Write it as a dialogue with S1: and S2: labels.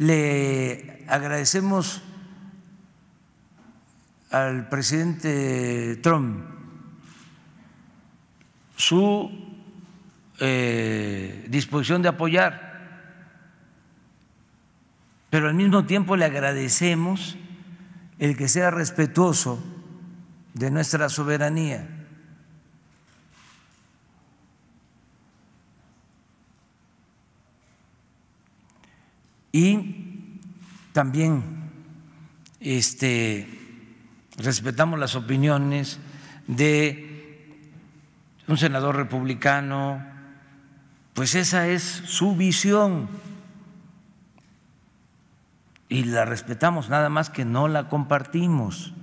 S1: Le agradecemos al presidente Trump su eh, disposición de apoyar, pero al mismo tiempo le agradecemos el que sea respetuoso de nuestra soberanía. y también este, respetamos las opiniones de un senador republicano, pues esa es su visión y la respetamos, nada más que no la compartimos.